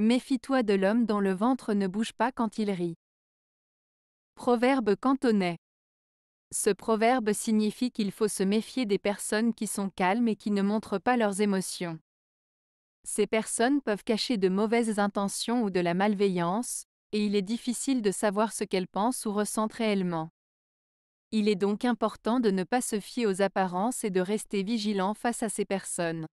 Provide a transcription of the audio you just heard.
Méfie-toi de l'homme dont le ventre ne bouge pas quand il rit. Proverbe cantonais. Ce proverbe signifie qu'il faut se méfier des personnes qui sont calmes et qui ne montrent pas leurs émotions. Ces personnes peuvent cacher de mauvaises intentions ou de la malveillance, et il est difficile de savoir ce qu'elles pensent ou ressentent réellement. Il est donc important de ne pas se fier aux apparences et de rester vigilant face à ces personnes.